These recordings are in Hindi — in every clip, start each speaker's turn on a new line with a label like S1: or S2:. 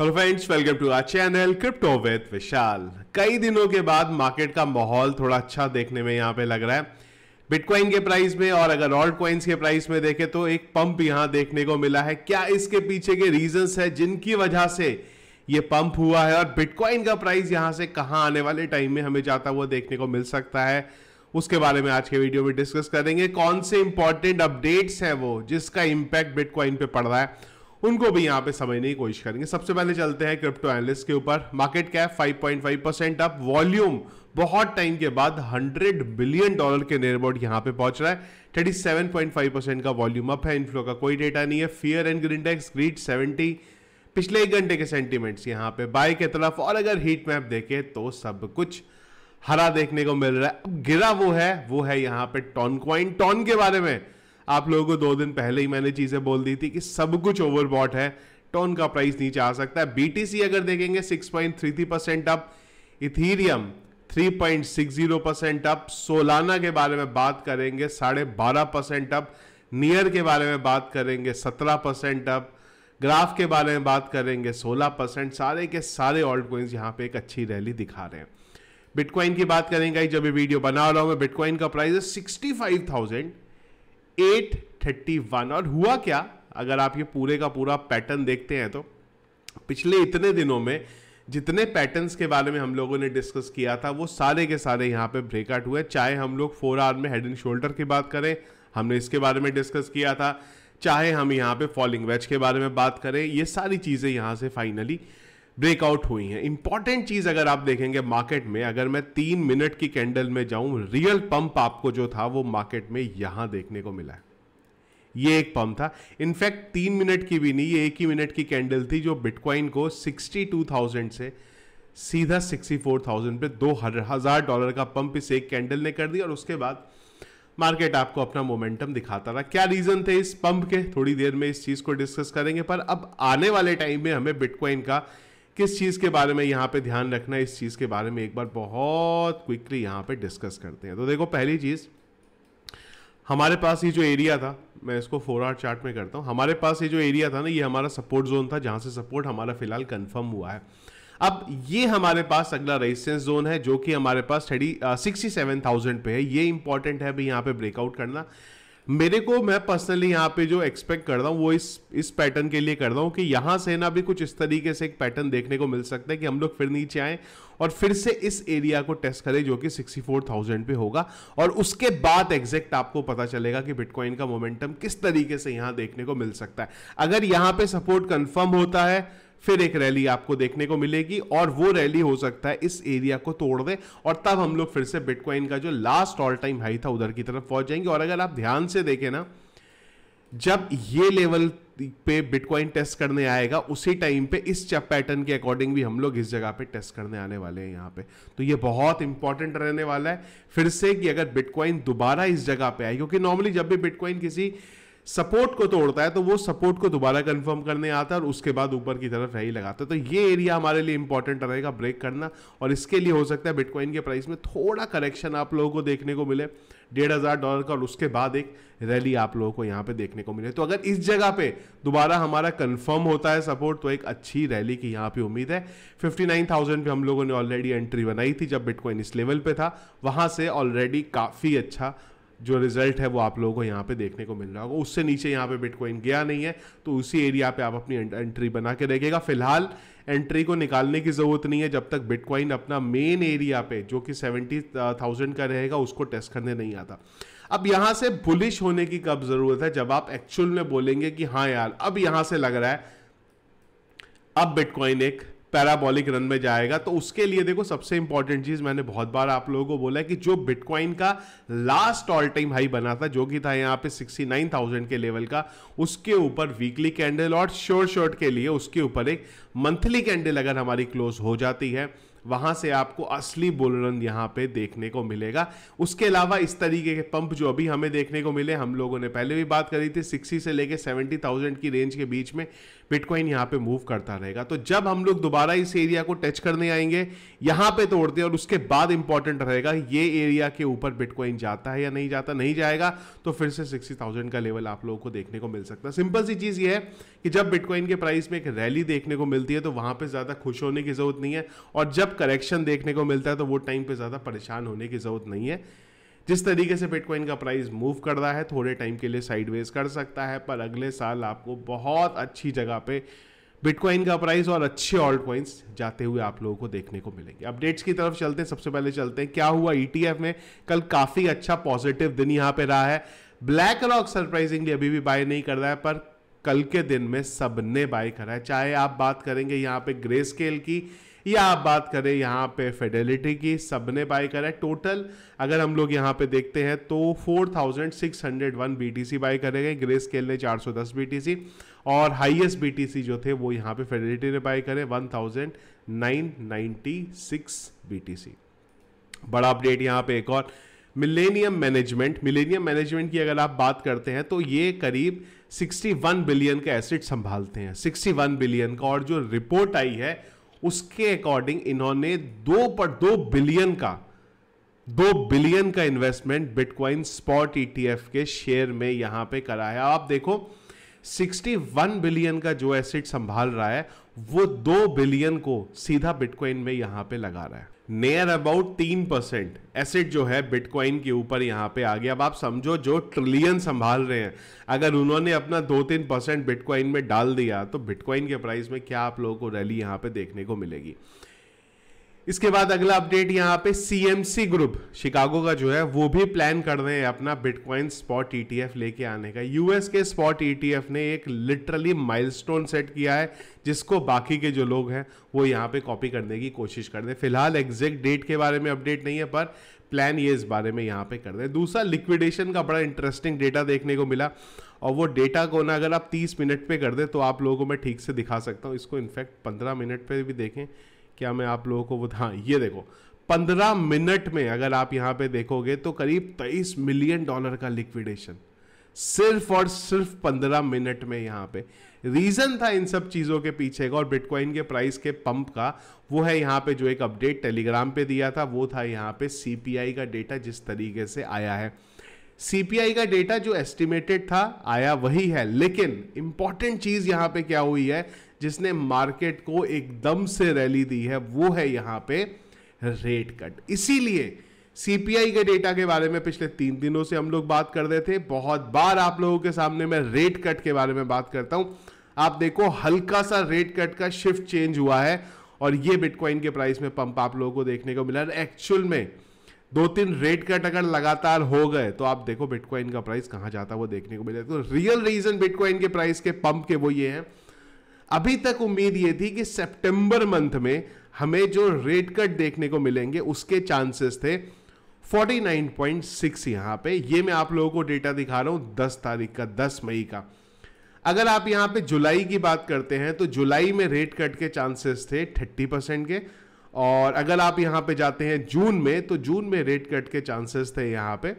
S1: hello friends welcome to our channel crypto with Vishal कई दिनों के बाद मार्केट का माहौल थोड़ा अच्छा देखने में यहाँ पे लग रहा है बिटकॉइन के प्राइस में और अगर ऑल्ट कॉइन्स के प्राइस में देखें तो एक पंप यहाँ देखने को मिला है क्या इसके पीछे के रीजंस है जिनकी वजह से ये पंप हुआ है और बिटकॉइन का प्राइस यहाँ से कहाँ आने वाले टाइम में हमें जाता हुआ देखने को मिल सकता है उसके बारे में आज के वीडियो में डिस्कस करेंगे कौन से इंपॉर्टेंट अपडेट्स हैं वो जिसका इम्पैक्ट बिटकॉइन पे पड़ रहा है उनको भी यहां पे समझने की कोशिश करेंगे सबसे पहले चलते हैं क्रिप्टो एनालिस्ट के ऊपर market cap 5.5 percent up volume बहुत टाइम के बाद 100 बिलियन डॉलर के नियरबोर्ड यहां पे पहुंच रहा है 37.5 परसेंट का वॉल्यूम अप है इनफ्लो का कोई डेटा नहीं है fear and greed index greed seventy पिछले एक घंटे के सेंटीमेंट्स यहाँ पे बाय के तरफ और अगर हीट मैप देखे तो सब कुछ हरा देखने को मिल रहा है अब गिरा वो है वो है यहां पे टॉन क्वाइन टॉन के बारे में आप लोगों को दो दिन पहले ही मैंने चीज़ें बोल दी थी कि सब कुछ ओवरबॉट है टोन का प्राइस नीचे आ सकता है बीटीसी अगर देखेंगे 6.33 percent up Ethereum 3.60 percent up Solana के बारे में बात करेंगे साढ़े बारह परसेंट अप नियर के बारे में बात करेंगे सत्रह परसेंट अप ग्राफ के बारे में बात करेंगे सोलह परसेंट सारे के सारे ऑल्ट कोइंस यहाँ पे एक अच्छी रैली दिखा रहे हैं बिटकॉइन की बात करेंगे जब ये वीडियो बना रहा हूँ मैं बिटकॉइन का प्राइस है सिक्सटी फाइव थाउजेंड 831 और हुआ क्या अगर आप ये पूरे का पूरा पैटर्न देखते हैं तो पिछले इतने दिनों में जितने पैटर्न्स के बारे में हम लोगों ने डिस्कस किया था वो सारे के सारे यहाँ पे ब्रेकआउट हुए चाहे हम लोग फोर आर में हेड एंड शोल्डर की बात करें हमने इसके बारे में डिस्कस किया था चाहे हम यहाँ पे फॉलिंग वेज के बारे में बात करें ये सारी चीज़ें यहाँ से फाइनली ब्रेकआउट हुई हैं इंपॉर्टेंट चीज अगर आप देखेंगे मार्केट में अगर मैं तीन मिनट की कैंडल में जाऊं रियल पंप आपको जो था वो मार्केट में यहां देखने को मिला है ये एक पंप था इनफैक्ट तीन मिनट की भी नहीं ये एक ही मिनट की कैंडल थी जो बिटकॉइन को 62,000 से सीधा 64,000 पे दो हजार डॉलर का पंप इस एक कैंडल ने कर दिया और उसके बाद मार्केट आपको अपना मोमेंटम दिखाता रहा क्या रीज़न थे इस पंप के थोड़ी देर में इस चीज़ को डिस्कस करेंगे पर अब आने वाले टाइम में हमें बिटकॉइन का किस चीज़ के बारे में यहाँ पे ध्यान रखना है इस चीज़ के बारे में एक बार बहुत क्विकली यहाँ पे डिस्कस करते हैं तो देखो पहली चीज़ हमारे पास ये जो एरिया था मैं इसको फोर आर चार्ट में करता हूँ हमारे पास ये जो एरिया था ना ये हमारा सपोर्ट जोन था जहाँ से सपोर्ट हमारा फिलहाल कन्फर्म हुआ है अब ये हमारे पास अगला रेजिस्टेंस जोन है जो कि हमारे पास थर्टी सिक्सटी सेवन थाउजेंड पे है ये इंपॉर्टेंट है भाई यहाँ पे ब्रेकआउट करना मेरे को मैं पर्सनली यहाँ पे जो एक्सपेक्ट कर रहा हूँ वो इस इस पैटर्न के लिए कर रहा हूँ कि यहाँ से ना भी कुछ इस तरीके से एक पैटर्न देखने को मिल सकता है कि हम लोग फिर नीचे आए और फिर से इस एरिया को टेस्ट करें जो कि 64,000 पे होगा और उसके बाद एग्जैक्ट आपको पता चलेगा कि बिटकॉइन का मोमेंटम किस तरीके से यहाँ देखने को मिल सकता है अगर यहाँ पे सपोर्ट कन्फर्म होता है फिर एक रैली आपको देखने को मिलेगी और वो रैली हो सकता है इस एरिया को तोड़ दे और तब हम लोग फिर से बिटकॉइन का जो लास्ट ऑल टाइम हाई था उधर की तरफ पहुंच जाएंगे और अगर आप ध्यान से देखें ना जब ये लेवल पे बिटकॉइन टेस्ट करने आएगा उसी टाइम पे इस चप पैटर्न के अकॉर्डिंग भी हम लोग इस जगह पे टेस्ट करने आने वाले हैं यहाँ पे तो ये बहुत इंपॉर्टेंट रहने वाला है फिर से कि अगर बिटकॉइन दोबारा इस जगह पे आए क्योंकि नॉर्मली जब भी बिटकॉइन किसी सपोर्ट को तोड़ता है तो वो सपोर्ट को दोबारा कंफर्म करने आता है और उसके बाद ऊपर की तरफ रही लगाता है तो ये एरिया हमारे लिए इंपॉर्टेंट रहेगा ब्रेक करना और इसके लिए हो सकता है बिटकॉइन के प्राइस में थोड़ा करेक्शन आप लोगों को देखने को मिले डेढ़ हज़ार डॉलर का और उसके बाद एक रैली आप लोगों को यहाँ पे देखने को मिले तो अगर इस जगह पे दोबारा हमारा कंफर्म होता है सपोर्ट तो एक अच्छी रैली की यहाँ पे उम्मीद है 59,000 पे हम लोगों ने ऑलरेडी एंट्री बनाई थी जब बिटकॉइन इस लेवल पे था वहाँ से ऑलरेडी काफ़ी अच्छा जो रिजल्ट है वो आप लोगों को यहाँ पे देखने को मिल रहा होगा उससे नीचे यहाँ पे बिटकॉइन गया नहीं है तो उसी एरिया पे आप अपनी एंट्री बना के रखेगा फिलहाल एंट्री को निकालने की ज़रूरत नहीं है जब तक बिटकॉइन अपना मेन एरिया पे जो कि सेवेंटी थाउजेंड का रहेगा उसको टेस्ट करने नहीं आता अब यहाँ से बुलिश होने की कब ज़रूरत है जब आप एक्चुअल में बोलेंगे कि हाँ यार अब यहाँ से लग रहा है अब बिटकॉइन एक पैराबॉलिक रन में जाएगा तो उसके लिए देखो सबसे इंपॉर्टेंट चीज मैंने बहुत बार आप लोगों को बोला है कि जो बिटकॉइन का लास्ट ऑल टाइम हाई बना था जो कि था यहाँ पे 69,000 के लेवल का उसके ऊपर वीकली कैंडल और शोर शॉर्ट के लिए उसके ऊपर एक मंथली कैंडल अगर हमारी क्लोज हो जाती है वहां से आपको असली बुलरन यहां पे देखने को मिलेगा उसके अलावा इस तरीके के पंप जो अभी हमें देखने को मिले हम लोगों ने पहले भी बात करी थी सिक्सटी से लेके सेवेंटी थाउजेंड की रेंज के बीच में बिटकॉइन यहां पे मूव करता रहेगा तो जब हम लोग दोबारा इस एरिया को टच करने आएंगे यहां पे तोड़ते और उसके बाद इंपॉर्टेंट रहेगा ये एरिया के ऊपर बिटकॉइन जाता है या नहीं जाता नहीं जाएगा तो फिर से सिक्सटी थाउजेंड का लेवल आप लोगों को देखने को मिल सकता सिंपल सी चीज़ ये है कि जब बिटकॉइन के प्राइस में एक रैली देखने को मिलती है तो वहां पर ज़्यादा खुश होने की जरूरत नहीं है और जब जब करेक्शन देखने को मिलता है तो वो टाइम पे ज़्यादा परेशान होने की ज़रूरत नहीं है जिस तरीके से बिटकॉइन का प्राइस मूव कर रहा है थोड़े टाइम के लिए साइडवेज कर सकता है पर अगले साल आपको बहुत अच्छी जगह पे बिटकॉइन का प्राइस और अच्छे ऑल्ट कॉइंस जाते हुए आप लोगों को देखने को मिलेंगे अपडेट्स की तरफ चलते हैं सबसे पहले चलते हैं क्या हुआ ई e में कल काफ़ी अच्छा पॉजिटिव दिन यहाँ पे रहा है ब्लैक रॉक सरप्राइजिंगली अभी भी बाय नहीं कर रहा है पर कल के दिन में सबने बाय करा है चाहे आप बात करेंगे यहाँ पे ग्रे स्केल की या आप बात करें यहाँ पे फेडेलिटी की सब ने बाय करा है टोटल अगर हम लोग यहाँ पे देखते हैं तो 4601 बाय करे गए ग्रे स्केल ने 410 BTC और हाईएस्ट BTC जो थे वो यहाँ पे फेडेलिटी ने बाय करे 1996 BTC बड़ा अपडेट यहाँ पे एक और मिलेनियम मैनेजमेंट मिलेनियम मैनेजमेंट की अगर आप बात करते हैं तो ये करीब 61 बिलियन का एसिड संभालते हैं 61 बिलियन का और जो रिपोर्ट आई है उसके अकॉर्डिंग इन्होंने दो पर दो बिलियन का दो बिलियन का इन्वेस्टमेंट बिटकॉइन स्पॉट ईटीएफ के शेयर में यहां पे कराया आप देखो 61 बिलियन का जो एसेट संभाल रहा है वो दो बिलियन को सीधा बिटकॉइन में यहां पे लगा रहा है नियर अबाउट तीन परसेंट एसेट जो है बिटकॉइन के ऊपर यहाँ पे आ गया अब आप समझो जो ट्रिलियन संभाल रहे हैं अगर उन्होंने अपना दो तीन परसेंट बिटकॉइन में डाल दिया तो बिटकॉइन के प्राइस में क्या आप लोगों को रैली यहाँ पे देखने को मिलेगी इसके बाद अगला अपडेट यहाँ पे सीएमसी ग्रुप शिकागो का जो है वो भी प्लान कर रहे हैं अपना बिटकॉइन स्पॉट ईटीएफ लेके आने का यूएस के स्पॉट ईटीएफ e ने एक लिटरली माइलस्टोन सेट किया है जिसको बाकी के जो लोग हैं वो यहाँ पे कॉपी करने की कोशिश कर रहे हैं फिलहाल एग्जैक्ट डेट के बारे में अपडेट नहीं है पर प्लान ये इस बारे में यहाँ पे कर रहे हैं दूसरा लिक्विडेशन का बड़ा इंटरेस्टिंग डेटा देखने को मिला और वो डेटा को ना अगर आप 30 मिनट पे कर दें तो आप लोगों को मैं ठीक से दिखा सकता हूँ इसको इनफैक्ट 15 मिनट पे भी देखें क्या मैं आप लोगों को वो हाँ ये देखो पंद्रह मिनट में अगर आप यहाँ पे देखोगे तो करीब तेईस मिलियन डॉलर का लिक्विडेशन सिर्फ और सिर्फ पंद्रह मिनट में यहाँ पे रीज़न था इन सब चीज़ों के पीछे का और बिटकॉइन के प्राइस के पंप का वो है यहाँ पे जो एक अपडेट टेलीग्राम पे दिया था वो था यहाँ पे सीपीआई का डेटा जिस तरीके से आया है सीपीआई का डेटा जो एस्टिमेटेड था आया वही है लेकिन इंपॉर्टेंट चीज़ यहां पे क्या हुई है जिसने मार्केट को एकदम से रैली दी है वो है यहाँ पे रेट कट इसीलिए सीपीआई के डेटा के बारे में पिछले तीन दिनों से हम लोग बात कर रहे थे बहुत बार आप लोगों के सामने मैं रेट कट के बारे में बात करता हूं आप देखो हल्का सा रेट कट का शिफ्ट चेंज हुआ है और ये बिटकॉइन के प्राइस में पंप आप लोगों को देखने को मिला एक्चुअल में दो तीन रेट कट अगर लगातार हो गए तो आप देखो बिटकॉइन का प्राइस कहां जाता है वो देखने को मिलेगा तो रियल रीजन बिटकॉइन के प्राइस के पंप के वो ये है अभी तक उम्मीद ये थी कि सितंबर मंथ में हमें जो रेट कट देखने को मिलेंगे उसके चांसेस थे 49.6 यहां पे ये मैं आप लोगों को डेटा दिखा रहा हूं 10 तारीख का 10 मई का अगर आप यहां पे जुलाई की बात करते हैं तो जुलाई में रेट कट के चांसेस थे 30 परसेंट के और अगर आप यहां पे जाते हैं जून में तो जून में रेट कट के चांसेस थे यहां पे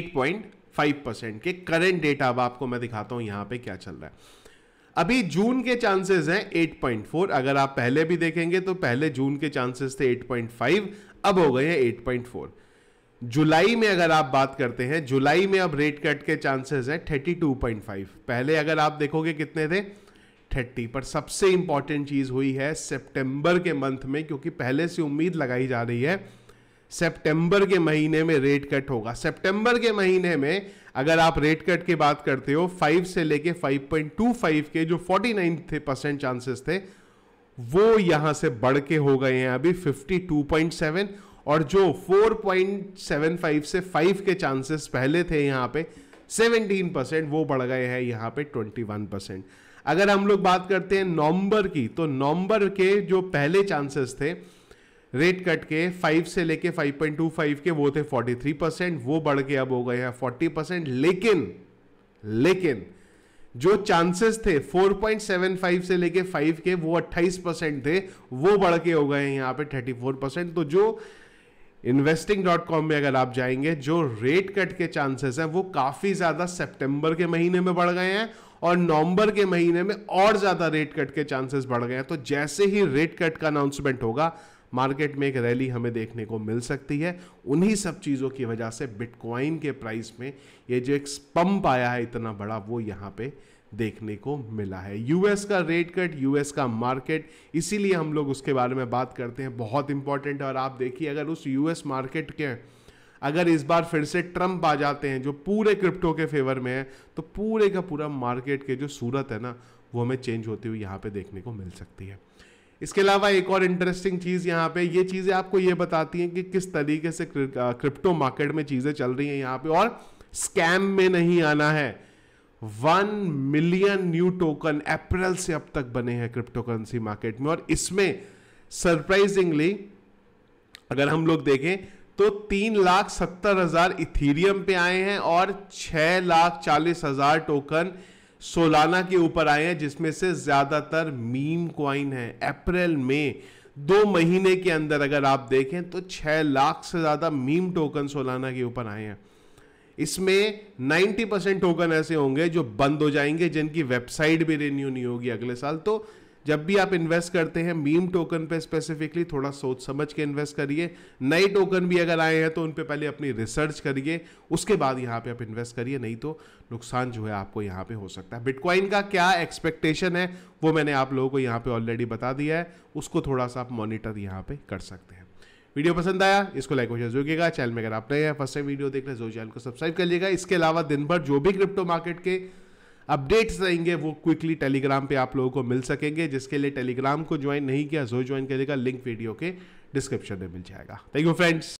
S1: 8.5 परसेंट के करेंट डेटा अब आपको मैं दिखाता हूं यहां पे क्या चल रहा है अभी जून के चांसेस हैं 8.4 अगर आप पहले भी देखेंगे तो पहले जून के चांसेस थे 8.5 अब हो गए हैं 8.4 जुलाई में अगर आप बात करते हैं जुलाई में अब रेट कट के चांसेस हैं 32.5 पहले अगर आप देखोगे कितने थे 30 पर सबसे इंपॉर्टेंट चीज़ हुई है सितंबर के मंथ में क्योंकि पहले से उम्मीद लगाई जा रही है सितंबर के महीने में रेट कट होगा सितंबर के महीने में अगर आप रेट कट की बात करते हो 5 से लेके 5.25 के जो 49 थे परसेंट चांसेस थे वो यहां से बढ़ के हो गए हैं अभी 52.7 और जो 4.75 से 5 के चांसेस पहले थे यहाँ पे 17 परसेंट वो बढ़ गए हैं यहाँ पे 21 परसेंट अगर हम लोग बात करते हैं नवंबर की तो नवंबर के जो पहले चांसेस थे रेट कट के 5 से लेके 5.25 के वो थे 43 परसेंट वो बढ़ के अब हो गए हैं 40 परसेंट लेकिन लेकिन जो चांसेस थे 4.75 से लेके 5 के वो 28 परसेंट थे वो बढ़ के हो गए यहाँ पे 34 परसेंट तो जो इन्वेस्टिंग डॉट कॉम में अगर आप जाएंगे जो रेट कट के चांसेस हैं वो काफ़ी ज़्यादा सितंबर के महीने में बढ़ गए हैं और नवंबर के महीने में और ज़्यादा रेट कट के चांसेस बढ़ गए हैं तो जैसे ही रेट कट का अनाउंसमेंट होगा मार्केट में एक रैली हमें देखने को मिल सकती है उन्हीं सब चीज़ों की वजह से बिटकॉइन के प्राइस में ये जो एक पंप आया है इतना बड़ा वो यहाँ पे देखने को मिला है यूएस का रेट कट यूएस का मार्केट इसीलिए हम लोग उसके बारे में बात करते हैं बहुत इंपॉर्टेंट है और आप देखिए अगर उस यूएस मार्केट के अगर इस बार फिर से ट्रंप आ जाते हैं जो पूरे क्रिप्टो के फेवर में है तो पूरे का पूरा मार्केट के जो सूरत है ना वो हमें चेंज होती हुई यहाँ पे देखने को मिल सकती है इसके अलावा एक और इंटरेस्टिंग चीज़ यहाँ पे ये चीज़ें आपको ये बताती हैं कि किस तरीके से क्रिप्टो मार्केट में चीज़ें चल रही हैं यहाँ पे और स्कैम में नहीं आना है वन मिलियन न्यू टोकन अप्रैल से अब तक बने हैं क्रिप्टो करेंसी मार्केट में और इसमें सरप्राइजिंगली अगर हम लोग देखें तो तीन लाख सत्तर हजार इथीरियम पे आए हैं और छह लाख चालीस हजार टोकन सोलाना के ऊपर आए हैं जिसमें से ज़्यादातर मीम क्वाइन है अप्रैल में दो महीने के अंदर अगर आप देखें तो छह लाख से ज़्यादा मीम टोकन सोलाना के ऊपर आए हैं इसमें 90 परसेंट टोकन ऐसे होंगे जो बंद हो जाएंगे जिनकी वेबसाइट भी रिन्यू नहीं होगी अगले साल तो जब भी आप इन्वेस्ट करते हैं मीम टोकन पे स्पेसिफिकली थोड़ा सोच समझ के इन्वेस्ट करिए नए टोकन भी अगर आए हैं तो उन पर पहले अपनी रिसर्च करिए उसके बाद यहाँ पे आप इन्वेस्ट करिए नहीं तो नुकसान जो है आपको यहाँ पे हो सकता है बिटकॉइन का क्या एक्सपेक्टेशन है वो मैंने आप लोगों को यहाँ पे ऑलरेडी बता दिया है उसको थोड़ा सा आप मॉनिटर यहाँ पे कर सकते हैं वीडियो पसंद आया इसको लाइक वोशन शेयर चैनल में अगर आप नए हैं फर्स्ट टाइम वीडियो देख रहे हैं जो तो चैनल को सब्सक्राइब कर लीजिएगा इसके अलावा दिन भर जो भी क्रिप्टो मार्केट के अपडेट्स रहेंगे वो क्विकली टेलीग्राम पे आप लोगों को मिल सकेंगे जिसके लिए टेलीग्राम को ज्वाइन नहीं किया जो ज्वाइन करेगा लिंक वीडियो के डिस्क्रिप्शन में मिल जाएगा थैंक यू फ्रेंड्स